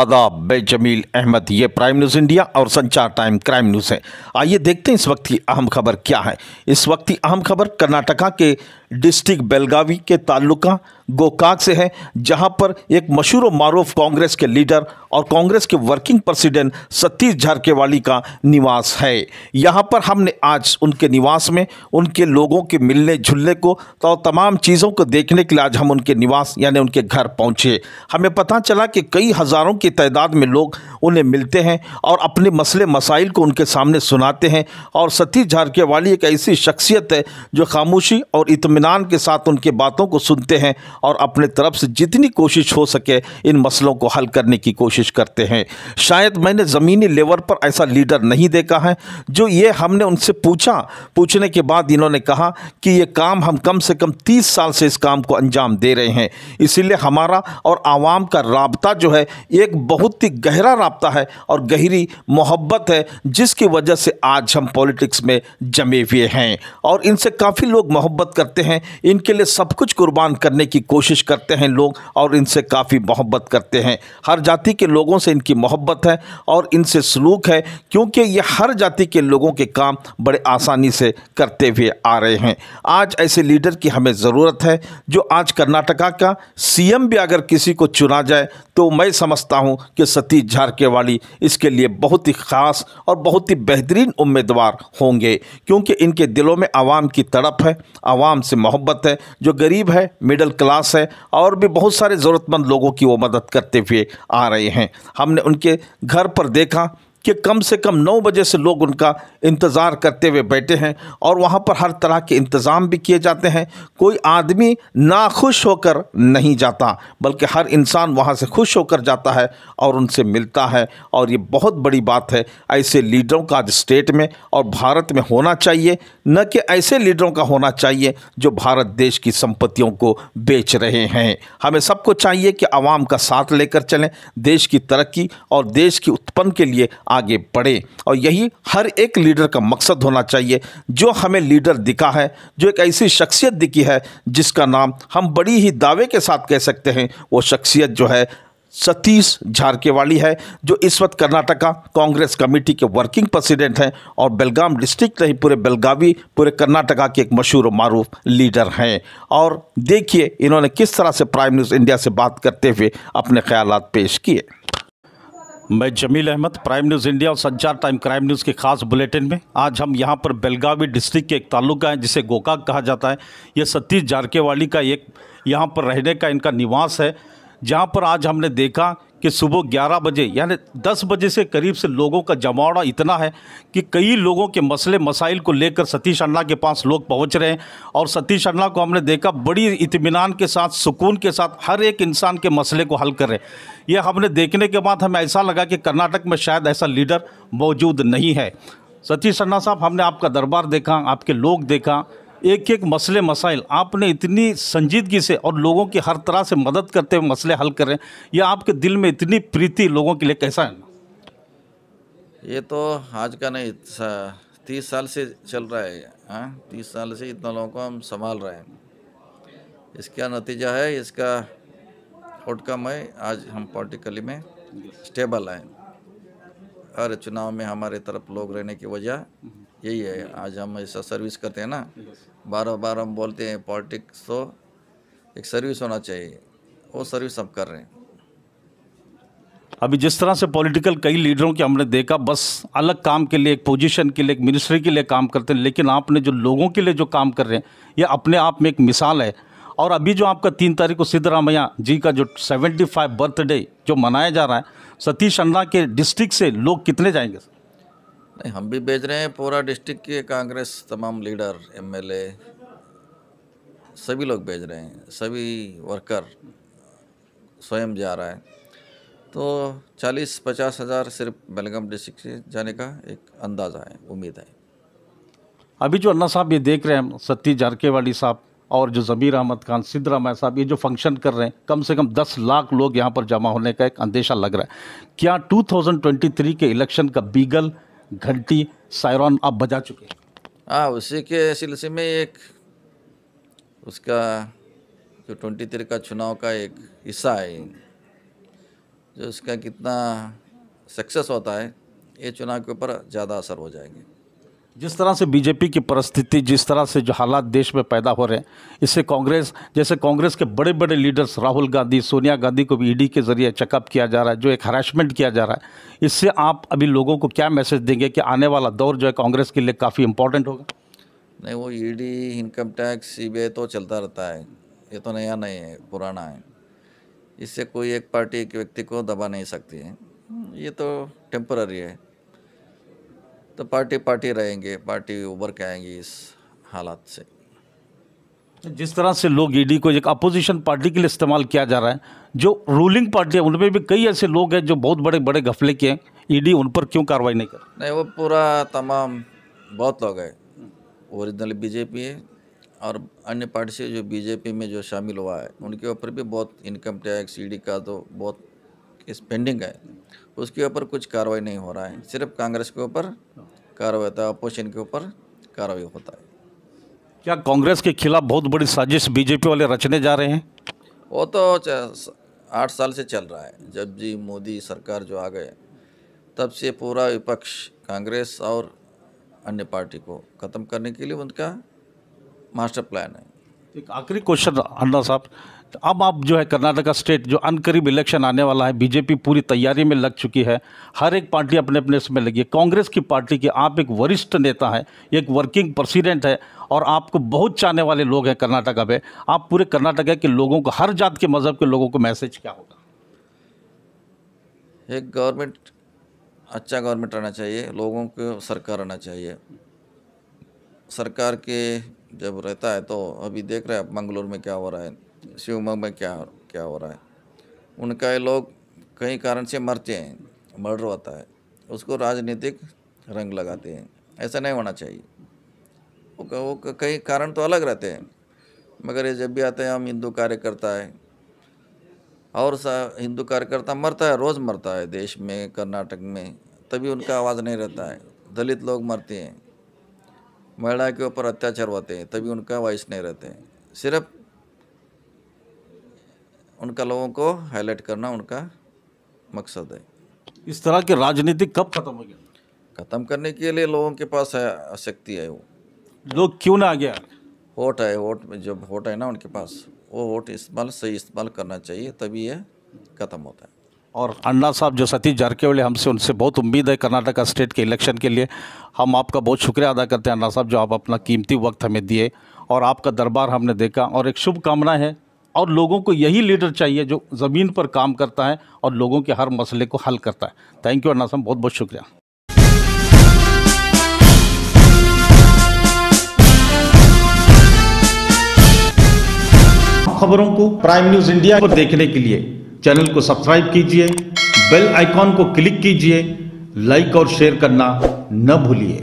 आदाब बे जमील अहमद ये prime news India और संचार टाइम क्राइम न्यूज़ है आइए देखते हैं इस वक्त की अहम खबर क्या है इस वक्त की अहम खबर कर्नाटका के डिस्ट्रिक्ट बेलगावी के ताल्लुका गोकाक से है जहां पर एक मशहूर मारूफ कांग्रेस के लीडर और कांग्रेस के वर्किंग प्रेसिडेंट सतीश झारकेवाली का निवास है यहां पर हमने आज उनके निवास में उनके लोगों के मिलने जुलने को तो और तो तमाम चीज़ों को देखने के लिए आज हम उनके निवास यानी उनके घर पहुंचे हमें पता चला कि कई हज़ारों की तादाद में लोग उन्हें मिलते हैं और अपने मसले मसाइल को उनके सामने सुनाते हैं और सतीश झारके वाली एक ऐसी शख्सियत है जो खामोशी और इतमान के साथ उनके बातों को सुनते हैं और अपने तरफ से जितनी कोशिश हो सके इन मसलों को हल करने की कोशिश करते हैं शायद मैंने ज़मीनी लेवल पर ऐसा लीडर नहीं देखा है जो ये हमने उनसे पूछा पूछने के बाद इन्होंने कहा कि ये काम हम कम से कम तीस साल से इस काम को अंजाम दे रहे हैं इसीलिए हमारा और आवाम का रबता जो है एक बहुत ही गहरा नापता है और गहरी मोहब्बत है जिसकी वजह से आज हम पॉलिटिक्स में जमे हुए हैं और इनसे काफ़ी लोग मोहब्बत करते हैं इनके लिए सब कुछ कुर्बान करने की कोशिश करते हैं लोग और इनसे काफ़ी मोहब्बत करते हैं हर जाति के लोगों से इनकी मोहब्बत है और इनसे सलूक है क्योंकि ये हर जाति के लोगों के काम बड़े आसानी से करते हुए आ रहे हैं आज ऐसे लीडर की हमें ज़रूरत है जो आज कर्नाटका का सीएम भी अगर किसी को चुना जाए तो मैं समझता हूँ कि सतीश झार इलाके वाली इसके लिए बहुत ही ख़ास और बहुत ही बेहतरीन उम्मीदवार होंगे क्योंकि इनके दिलों में आवाम की तड़प है आवाम से मोहब्बत है जो गरीब है मिडिल क्लास है और भी बहुत सारे ज़रूरतमंद लोगों की वो मदद करते हुए आ रहे हैं हमने उनके घर पर देखा कि कम से कम नौ बजे से लोग उनका इंतज़ार करते हुए बैठे हैं और वहाँ पर हर तरह के इंतज़ाम भी किए जाते हैं कोई आदमी नाखुश होकर नहीं जाता बल्कि हर इंसान वहाँ से खुश होकर जाता है और उनसे मिलता है और ये बहुत बड़ी बात है ऐसे लीडरों का आज स्टेट में और भारत में होना चाहिए न कि ऐसे लीडरों का होना चाहिए जो भारत देश की संपत्तियों को बेच रहे हैं हमें सबको चाहिए कि आवाम का साथ लेकर चलें देश की तरक्की और देश की उत्पन्न के लिए आगे बढ़े और यही हर एक लीडर का मकसद होना चाहिए जो हमें लीडर दिखा है जो एक ऐसी शख्सियत दिखी है जिसका नाम हम बड़ी ही दावे के साथ कह सकते हैं वो शख्सियत जो है सतीश झारकेवाली है जो इस वक्त कर्नाटका कांग्रेस कमेटी के वर्किंग प्रेसिडेंट हैं और बेलगाम डिस्ट्रिक्ट नहीं पूरे बेलगावी पूरे कर्नाटका के एक मशहूर मरूफ लीडर हैं और देखिए इन्होंने किस तरह से प्राइम न्यूज़ इंडिया से बात करते हुए अपने ख्याल पेश किए मैं Jameel Ahmad prime news India और संचार टाइम क्राइम न्यूज़ के खास बुलेटिन में आज हम यहाँ पर बेलगावी डिस्ट्रिक्ट के एक ताल्लुका है जिसे गोकाक कहा जाता है यह सतीश जारकेवाली का एक यहाँ पर रहने का इनका निवास है जहाँ पर आज हमने देखा कि सुबह 11 बजे यानी 10 बजे से करीब से लोगों का जमावड़ा इतना है कि कई लोगों के मसले मसाइल को लेकर सतीश अन्ना के पास लोग पहुंच रहे हैं और सतीश अन्ना को हमने देखा बड़ी इतमान के साथ सुकून के साथ हर एक इंसान के मसले को हल कर रहे यह हमने देखने के बाद हमें ऐसा लगा कि कर्नाटक में शायद ऐसा लीडर मौजूद नहीं है सतीश अन्ना साहब हमने आपका दरबार देखा आपके लोग देखा एक एक मसले मसाइल आपने इतनी संजीदगी से और लोगों की हर तरह से मदद करते हुए मसले हल कर रहे हैं यह आपके दिल में इतनी प्रीति लोगों के लिए कैसा है ये तो आज का नहीं तीस साल से चल रहा है हाँ तीस साल से इतना लोगों को हम संभाल रहे हैं इसका नतीजा है इसका आउटकम है आज हम पॉलिटिकली में स्टेबल हैं हर चुनाव में हमारे तरफ लोग रहने की वजह यही है आज हम ऐसा सर्विस करते हैं ना बार बार हम बोलते हैं पॉलिटिक्स तो एक सर्विस होना चाहिए वो सर्विस हम कर रहे हैं अभी जिस तरह से पॉलिटिकल कई लीडरों के हमने देखा बस अलग काम के लिए एक पोजीशन के लिए एक मिनिस्ट्री के लिए काम करते हैं लेकिन आपने जो लोगों के लिए जो काम कर रहे हैं ये अपने आप में एक मिसाल है और अभी जो आपका तीन तारीख को सिद्धरामैया जी का जो सेवेंटी बर्थडे जो मनाया जा रहा है सतीश अन्ना के डिस्ट्रिक्ट से लोग कितने जाएंगे सर नहीं हम भी भेज रहे हैं पूरा डिस्ट्रिक्ट के कांग्रेस तमाम लीडर एमएलए सभी लोग भेज रहे हैं सभी वर्कर स्वयं जा रहा है तो चालीस पचास हज़ार सिर्फ बेलगाम डिस्ट्रिक्ट से जाने का एक अंदाज़ा है उम्मीद है अभी जो अन्ना साहब ये देख रहे हैं सत्ती जारकेवाड़ी साहब और जो ज़मीर अहमद खान सिद्धरामैया साहब ये जो फंक्शन कर रहे हैं कम से कम 10 लाख लोग यहाँ पर जमा होने का एक अंदेशा लग रहा है क्या 2023 के इलेक्शन का बीगल घंटी सायरन आप बजा चुके हाँ उसी के सिलसिले में एक उसका जो ट्वेंटी थ्री का चुनाव का एक हिस्सा है जो उसका कितना सक्सेस होता है ये चुनाव के ऊपर ज़्यादा असर हो जाएंगे जिस तरह से बीजेपी की परिस्थिति जिस तरह से जो हालात देश में पैदा हो रहे हैं इससे कांग्रेस जैसे कांग्रेस के बड़े बड़े लीडर्स राहुल गांधी सोनिया गांधी को भी ईडी e के जरिए चेकअप किया जा रहा है जो एक हरासमेंट किया जा रहा है इससे आप अभी लोगों को क्या मैसेज देंगे कि आने वाला दौर जो है कांग्रेस के लिए काफ़ी इंपॉर्टेंट होगा नहीं वो ई इनकम टैक्स सी तो चलता रहता है ये तो नया नहीं है पुराना है इससे कोई एक पार्टी एक व्यक्ति को दबा नहीं सकती है ये तो टेम्पररी है तो पार्टी पार्टी रहेंगे पार्टी उभर के आएंगी इस हालात से जिस तरह से लोग ईडी e को एक अपोजिशन पार्टी के लिए इस्तेमाल किया जा रहा है जो रूलिंग पार्टी है उनमें भी कई ऐसे लोग हैं जो बहुत बड़े बड़े गफले के हैं ईडी e उन पर क्यों कार्रवाई नहीं कर नहीं वो पूरा तमाम बहुत लोग हैं ओरिजिनल बीजेपी है और अन्य पार्टी से जो बीजेपी में जो शामिल हुआ है उनके ऊपर भी बहुत इनकम टैक्स ईडी का तो बहुत केस पेंडिंग है उसके ऊपर कुछ कार्रवाई नहीं हो रहा है सिर्फ कांग्रेस के ऊपर कार्रवाई होता है अपोजिशन के ऊपर कार्रवाई होता है क्या कांग्रेस के खिलाफ बहुत बड़ी साजिश बीजेपी वाले रचने जा रहे हैं वो तो आठ साल से चल रहा है जब जी मोदी सरकार जो आ गए तब से पूरा विपक्ष कांग्रेस और अन्य पार्टी को ख़त्म करने के लिए उनका मास्टर प्लान है एक आखिरी क्वेश्चन अन्ना साहब अब आप जो है कर्नाटका स्टेट जो अनकरीब इलेक्शन आने वाला है बीजेपी पूरी तैयारी में लग चुकी है हर एक पार्टी अपने अपने इसमें लगी है कांग्रेस की पार्टी की आप एक वरिष्ठ नेता हैं एक वर्किंग प्रेसिडेंट है और आपको बहुत चाहने वाले लोग हैं कर्नाटका में आप पूरे कर्नाटका के लोगों को हर जात के मज़हब के लोगों को मैसेज क्या होगा एक गवर्नमेंट अच्छा गवर्नमेंट रहना चाहिए लोगों को सरकार रहना चाहिए सरकार के जब रहता है तो अभी देख रहे हैं आप मंगलोर में क्या हो रहा है शिवमंग में क्या क्या हो रहा है उनका ये लोग कई कारण से मरते हैं मर्डर होता है उसको राजनीतिक रंग लगाते हैं ऐसा नहीं होना चाहिए वो वो कई कारण तो अलग रहते हैं मगर ये जब भी आते हैं हम हिंदू कार्यकर्ता है और सा हिंदू कार्यकर्ता मरता है रोज़ मरता है देश में कर्नाटक में तभी उनका आवाज़ नहीं रहता है दलित लोग मरते हैं महिला के ऊपर अत्याचार होते हैं तभी उनका वॉइस नहीं रहते हैं सिर्फ उनका लोगों को हाईलाइट करना उनका मकसद है इस तरह की राजनीति कब खत्म हो गया खत्म करने के लिए लोगों के पास है, शक्ति है वो लोग क्यों ना आ गया वोट है वोट जब वोट है ना उनके पास वो वोट इस्तेमाल सही इस्तेमाल करना चाहिए तभी यह खत्म होता है और अन्ना साहब जो सतीश जारकेवाले हमसे उनसे बहुत उम्मीद है कर्नाटका स्टेट के इलेक्शन के लिए हम आपका बहुत शुक्रिया अदा करते हैं अन्ना साहब जो आप अपना कीमती वक्त हमें दिए और आपका दरबार हमने देखा और एक शुभकामना है और लोगों को यही लीडर चाहिए जो ज़मीन पर काम करता है और लोगों के हर मसले को हल करता है थैंक यू अण्णा साहब बहुत बहुत शुक्रिया खबरों को प्राइम न्यूज इंडिया पर देखने के लिए चैनल को सब्सक्राइब कीजिए बेल आइकॉन को क्लिक कीजिए लाइक और शेयर करना न भूलिए